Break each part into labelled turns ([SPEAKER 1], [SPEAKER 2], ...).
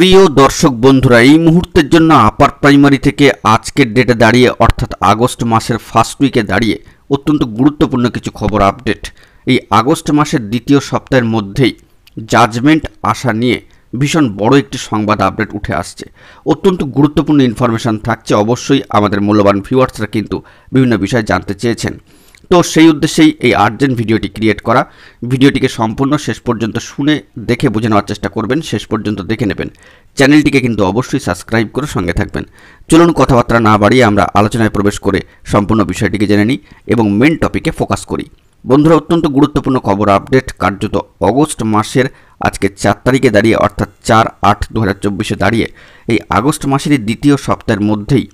[SPEAKER 1] প্রিয় দর্শক বন্ধুরা এই মুহূর্তের জন্য আপার প্রাইমারি থেকে আজকের ডেটে দাঁড়িয়ে অর্থাৎ আগস্ট মাসের ফার্স্ট উইকে দাঁড়িয়ে অত্যন্ত গুরুত্বপূর্ণ কিছু খবর আপডেট এই আগস্ট মাসের দ্বিতীয় সপ্তাহের মধ্যেই জাজমেন্ট আসা নিয়ে ভীষণ বড় একটি সংবাদ আপডেট উঠে আসছে অত্যন্ত গুরুত্বপূর্ণ ইনফরমেশান থাকছে অবশ্যই আমাদের মূল্যবান ভিউয়ার্সরা কিন্তু বিভিন্ন বিষয়ে জানতে চেয়েছেন তো সেই উদ্দেশ্যেই এই আর্জেন্ট ভিডিওটি ক্রিয়েট করা ভিডিওটিকে সম্পূর্ণ শেষ পর্যন্ত শুনে দেখে বুঝে নেওয়ার চেষ্টা করবেন শেষ পর্যন্ত দেখে নেবেন চ্যানেলটিকে কিন্তু অবশ্যই সাবস্ক্রাইব করে সঙ্গে থাকবেন চলুন কথাবার্তা না বাড়িয়ে আমরা আলোচনায় প্রবেশ করে সম্পূর্ণ বিষয়টিকে জেনে নিই এবং মেন টপিকে ফোকাস করি বন্ধুরা অত্যন্ত গুরুত্বপূর্ণ খবর আপডেট কার্যত অগস্ট মাসের আজকে চার তারিখে দাঁড়িয়ে অর্থাৎ চার আট দু দাঁড়িয়ে এই আগস্ট মাসেরই দ্বিতীয় সপ্তাহের মধ্যেই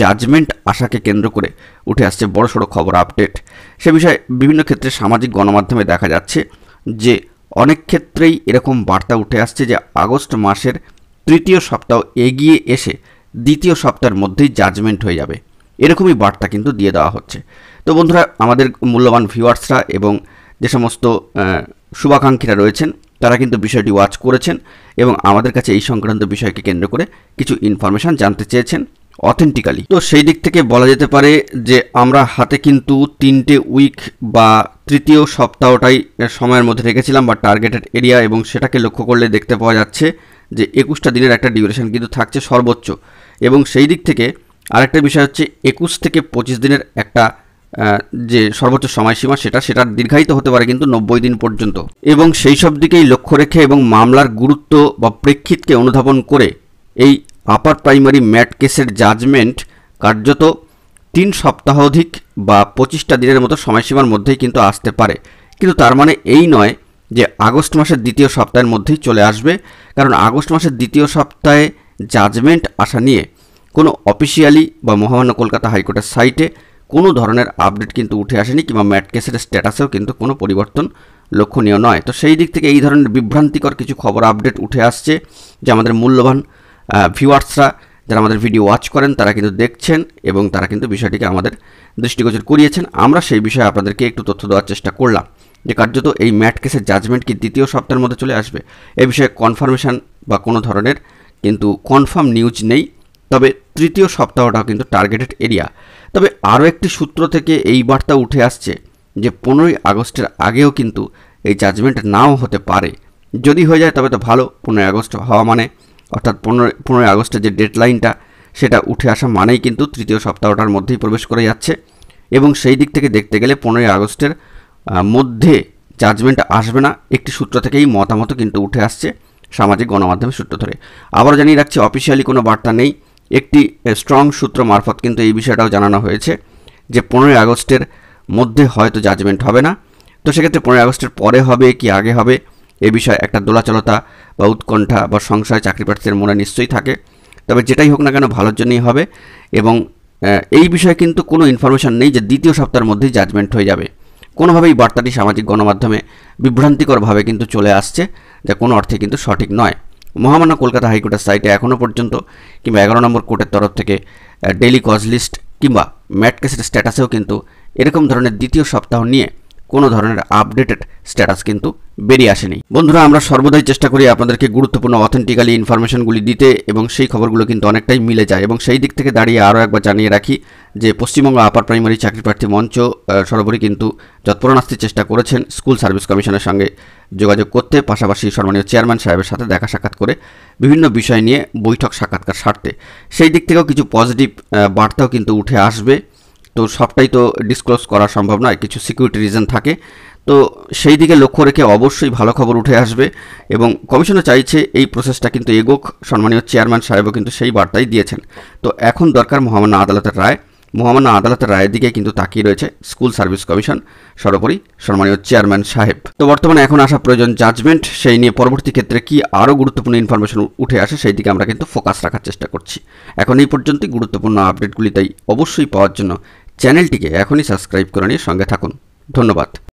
[SPEAKER 1] জাজমেন্ট আশাকে কেন্দ্র করে উঠে আসছে বড়সড় খবর আপডেট সে বিষয়ে বিভিন্ন ক্ষেত্রে সামাজিক গণমাধ্যমে দেখা যাচ্ছে যে অনেক ক্ষেত্রেই এরকম বার্তা উঠে আসছে যে আগস্ট মাসের তৃতীয় সপ্তাহ এগিয়ে এসে দ্বিতীয় সপ্তাহের মধ্যেই জাজমেন্ট হয়ে যাবে এরকমই বার্তা কিন্তু দিয়ে দেওয়া হচ্ছে তো বন্ধুরা আমাদের মূল্যবান ভিউয়ার্সরা এবং যে সমস্ত শুভাকাঙ্ক্ষীরা রয়েছেন তারা কিন্তু বিষয়টি ওয়াচ করেছেন এবং আমাদের কাছে এই সংক্রান্ত বিষয়কে কেন্দ্র করে কিছু ইনফরমেশান জানতে চেয়েছেন অথেন্টিক্যালি তো সেই দিক থেকে বলা যেতে পারে যে আমরা হাতে কিন্তু তিনটে উইক বা তৃতীয় সপ্তাহটাই সময়ের মধ্যে রেখেছিলাম বা টার্গেটেড এরিয়া এবং সেটাকে লক্ষ্য করলে দেখতে পাওয়া যাচ্ছে যে একুশটা দিনের একটা ডিউরেশন কিন্তু থাকছে সর্বোচ্চ এবং সেই দিক থেকে আরেকটা বিষয় হচ্ছে একুশ থেকে পঁচিশ দিনের একটা যে সর্বোচ্চ সময়সীমা সেটা সেটা দীর্ঘায়িত হতে পারে কিন্তু নব্বই দিন পর্যন্ত এবং সেই সব দিকেই লক্ষ্য রেখে এবং মামলার গুরুত্ব বা প্রেক্ষিতকে অনুধাবন করে এই আপার প্রাইমারি ম্যাট কেসের জাজমেন্ট কার্যত তিন সপ্তাহধিক বা পঁচিশটা দিনের মতো সময়সীমার মধ্যেই কিন্তু আসতে পারে কিন্তু তার মানে এই নয় যে আগস্ট মাসের দ্বিতীয় সপ্তাহের মধ্যেই চলে আসবে কারণ আগস্ট মাসের দ্বিতীয় সপ্তাহে জাজমেন্ট আসা নিয়ে কোনো অফিসিয়ালি বা মহামান্য কলকাতা হাইকোর্টের সাইটে কোনো ধরনের আপডেট কিন্তু উঠে আসেনি কিংবা ম্যাট কেসের স্ট্যাটাসেও কিন্তু কোনো পরিবর্তন লক্ষণীয় নয় তো সেই দিক থেকে এই ধরনের বিভ্রান্তিকর কিছু খবর আপডেট উঠে আসছে যে আমাদের মূল্যবান ভিউয়ার্সরা যারা আমাদের ভিডিও ওয়াচ করেন তারা কিন্তু দেখছেন এবং তারা কিন্তু বিষয়টিকে আমাদের দৃষ্টিগোচর করিয়েছেন আমরা সেই বিষয়ে আপনাদেরকে একটু তথ্য দেওয়ার চেষ্টা করলাম যে কার্যত এই ম্যাট কেসের জাজমেন্ট কি দ্বিতীয় সপ্তাহের মধ্যে চলে আসবে এ বিষয়ে কনফার্মেশান বা কোনো ধরনের কিন্তু কনফার্ম নিউজ নেই তবে তৃতীয় সপ্তাহটাও কিন্তু টার্গেটেড এরিয়া তবে আরও একটি সূত্র থেকে এই বার্তা উঠে আসছে যে পনেরোই আগস্টের আগেও কিন্তু এই জাজমেন্ট নাও হতে পারে যদি হয়ে যায় তবে তো ভালো পনেরোই আগস্ট হওয়া মানে অর্থাৎ পনেরো পনেরোই আগস্টের যে ডেডলাইনটা সেটা উঠে আসা মানেই কিন্তু তৃতীয় সপ্তাহটার মধ্যেই প্রবেশ করে যাচ্ছে এবং সেই দিক থেকে দেখতে গেলে পনেরোই আগস্টের মধ্যে জাজমেন্ট আসবে না একটি সূত্র থেকেই মতামত কিন্তু উঠে আসছে সামাজিক গণমাধ্যমের সূত্র ধরে আবারও জানিয়ে রাখছি অফিসিয়ালি কোনো বার্তা নেই একটি স্ট্রং সূত্র মারফত কিন্তু এই বিষয়টাও জানানো হয়েছে যে পনেরোই আগস্টের মধ্যে হয়তো জাজমেন্ট হবে না তো সেক্ষেত্রে পনেরোই আগস্টের পরে হবে কি আগে হবে এ বিষয়ে একটা দোলাচলতা বা উৎকণ্ঠা বা সংশয় চাকরি প্রার্থীদের মনে নিশ্চয়ই থাকে তবে যেটাই হোক না কেন ভালোর জন্যই হবে এবং এই বিষয়ে কিন্তু কোনো ইনফরমেশান নেই যে দ্বিতীয় সপ্তাহের মধ্যেই জাজমেন্ট হয়ে যাবে কোনোভাবেই বার্তাটি সামাজিক গণমাধ্যমে বিভ্রান্তিকরভাবে কিন্তু চলে আসছে যা কোনো অর্থে কিন্তু সঠিক নয় মহামান্য কলকাতা হাইকোর্টের সাইটে এখনও পর্যন্ত কিংবা এগারো নম্বর কোর্টের তরফ থেকে ডেলি কজ লিস্ট কিংবা ম্যাট কেসের স্ট্যাটাসেও কিন্তু এরকম ধরনের দ্বিতীয় সপ্তাহ নিয়ে কোনো ধরনের আপডেটেড স্ট্যাটাস কিন্তু বেরিয়ে আসেনি বন্ধুরা আমরা সর্বদাই চেষ্টা করি আপনাদেরকে গুরুত্বপূর্ণ অথেন্টিক্যালি ইনফরমেশনগুলি দিতে এবং সেই খবরগুলো কিন্তু অনেকটাই মিলে যায় এবং সেই দিক থেকে দাঁড়িয়ে আরও একবার জানিয়ে রাখি যে পশ্চিমবঙ্গ আপার প্রাইমারি চাকরি প্রার্থী মঞ্চ সর্বোপরি কিন্তু যৎপরণাস্তির চেষ্টা করেছেন স্কুল সার্ভিস কমিশনের সঙ্গে যোগাযোগ করতে পাশাপাশি সম্মানীয় চেয়ারম্যান সাহেবের সাথে দেখা সাক্ষাৎ করে বিভিন্ন বিষয় নিয়ে বৈঠক সাক্ষাৎকার সারতে সেই দিক থেকেও কিছু পজিটিভ বার্তাও কিন্তু উঠে আসবে তো সবটাই তো ডিসক্লোজ করা সম্ভব নয় কিছু সিকিউরিটি রিজন থাকে তো সেই দিকে লক্ষ্য রেখে অবশ্যই ভালো খবর উঠে আসবে এবং কমিশনও চাইছে এই প্রসেসটা কিন্তু এগোক সম্মানীয় চেয়ারম্যান সাহেবও কিন্তু সেই বার্তাই দিয়েছেন তো এখন দরকার মহামান্য আদালতের রায় মহামান্য আদালতের রায়ের দিকে কিন্তু তাকিয়ে রয়েছে স্কুল সার্ভিস কমিশন সর্বোপরি সম্মানীয় চেয়ারম্যান সাহেব তো বর্তমানে এখন আসা প্রয়োজন জাজমেন্ট সেই নিয়ে পরবর্তী ক্ষেত্রে কি আরও গুরুত্বপূর্ণ ইনফরমেশন উঠে আসে সেই দিকে আমরা কিন্তু ফোকাস রাখার চেষ্টা করছি এখন এই পর্যন্তই গুরুত্বপূর্ণ আপডেটগুলি তাই অবশ্যই পাওয়ার জন্য চ্যানেলটিকে এখনই সাবস্ক্রাইব করে নিয়ে সঙ্গে থাকুন ধন্যবাদ